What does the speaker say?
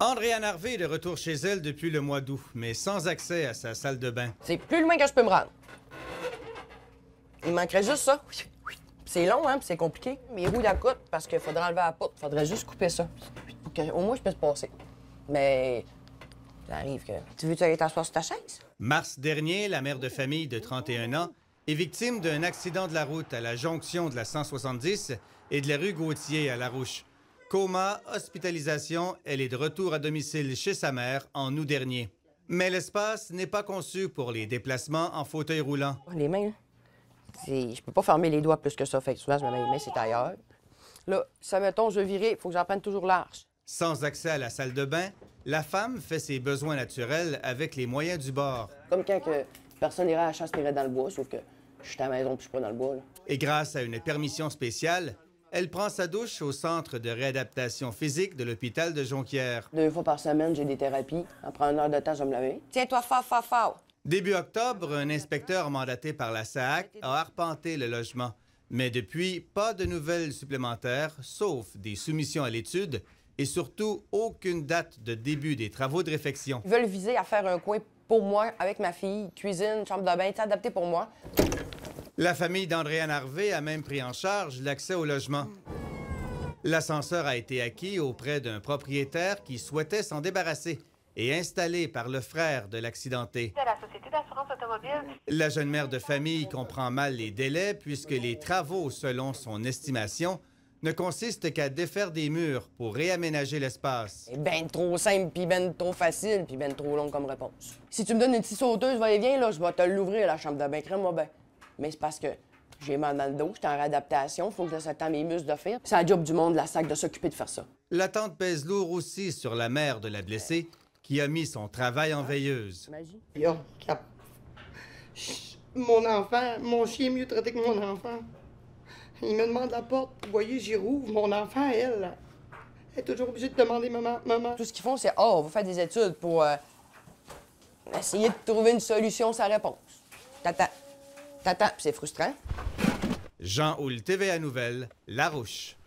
Andréa Narvé est de retour chez elle depuis le mois d'août, mais sans accès à sa salle de bain. C'est plus loin que je peux me rendre. Il manquerait juste ça. C'est long, hein, c'est compliqué. Mes roues la côte parce qu'il faudrait enlever la Il Faudrait juste couper ça. Pour au moins, je peux puisse passer. Mais ça arrive que... Tu veux-tu aller t'asseoir sur ta chaise? Mars dernier, la mère de famille de 31 ans est victime d'un accident de la route à la jonction de la 170 et de la rue Gautier à La Rouche. Coma, hospitalisation, elle est de retour à domicile chez sa mère en août dernier. Mais l'espace n'est pas conçu pour les déplacements en fauteuil roulant. Oh, les mains, hein. je peux pas fermer les doigts plus que ça. Fait souvent, je me mets les mains, c'est ailleurs. Là, ça mettons, je virer, il faut que j'en prenne toujours large. Sans accès à la salle de bain, la femme fait ses besoins naturels avec les moyens du bord. Comme quand personne n'ira, à la chasse dans le bois, sauf que je suis à la maison puis je suis pas dans le bois. Et grâce à une permission spéciale, elle prend sa douche au centre de réadaptation physique de l'hôpital de Jonquière. Deux fois par semaine, j'ai des thérapies. Après une heure de temps, je me laver. Tiens-toi fa fa fort. Début octobre, un inspecteur mandaté par la SAC a arpenté le logement. Mais depuis, pas de nouvelles supplémentaires, sauf des soumissions à l'étude et surtout aucune date de début des travaux de réfection. Ils veulent viser à faire un coin pour moi, avec ma fille, cuisine, chambre de bain, adapté pour moi. La famille d'Andréane Harvey a même pris en charge l'accès au logement. L'ascenseur a été acquis auprès d'un propriétaire qui souhaitait s'en débarrasser et installé par le frère de l'accidenté. La, jeune mère de famille comprend mal les délais puisque les travaux, selon son estimation, ne consistent qu'à défaire des murs pour réaménager l'espace. Ben trop simple, puis ben trop facile, puis ben trop long comme réponse. Si tu me donnes une petite sauteuse, va et viens, là, je vais te l'ouvrir, la chambre de bain, crème-moi mais c'est parce que j'ai mal dans le dos, j'étais en réadaptation, faut que je laisse le mes muscles de faire. C'est la job du monde, la SAC, de s'occuper de faire ça. L'attente pèse lourd aussi sur la mère de la blessée, qui a mis son travail en veilleuse. Mon enfant, mon chien est mieux traité que mon enfant. Il me demande la porte, vous voyez, j'y rouvre, mon enfant, elle. Elle est toujours obligée de demander maman, maman. Tout ce qu'ils font, c'est oh, vous faites des études pour euh, essayer de trouver une solution à sa réponse. T'attends. T'attends, c'est frustrant. Jean Houle, TVA Nouvelle, La Roche.